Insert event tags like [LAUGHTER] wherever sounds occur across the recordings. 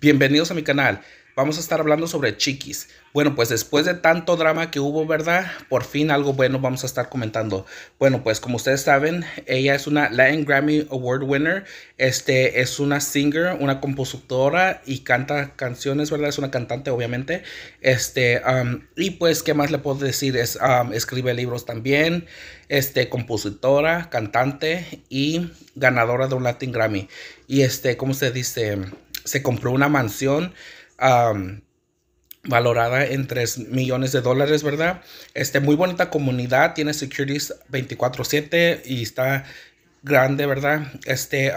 Bienvenidos a mi canal. Vamos a estar hablando sobre chiquis. Bueno, pues después de tanto drama que hubo, ¿verdad? Por fin algo bueno vamos a estar comentando. Bueno, pues como ustedes saben, ella es una Latin Grammy Award winner. Este es una singer, una compositora y canta canciones, ¿verdad? Es una cantante, obviamente. Este, um, y pues, ¿qué más le puedo decir? Es, um, escribe libros también. Este, compositora, cantante y ganadora de un Latin Grammy. Y este, ¿cómo se dice? se compró una mansión valorada en 3 millones de dólares, ¿verdad? Este, muy bonita comunidad, tiene securities 24/7 y está grande, ¿verdad? Este,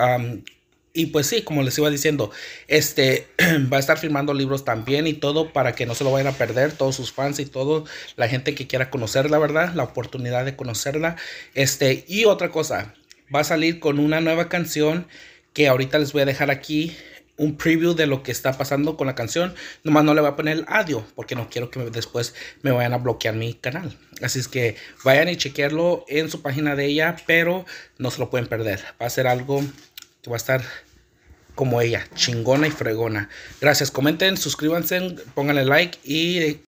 y pues sí, como les iba diciendo, este [CLEARS THROAT] va a estar firmando libros también y todo para que no se lo vayan a perder, todos sus fans y todo, la gente que quiera conocerla, ¿verdad? La oportunidad de conocerla. Este, y otra cosa, va a salir con una nueva canción que ahorita les voy a dejar aquí un preview de lo que está pasando con la canción. Nomás no le voy a poner el audio porque no quiero que después me vayan a bloquear mi canal. Así es que vayan y chequearlo en su página de ella, pero no se lo pueden perder. Va a ser algo que va a estar como ella, chingona y fregona. Gracias, comenten, suscríbanse, pónganle like y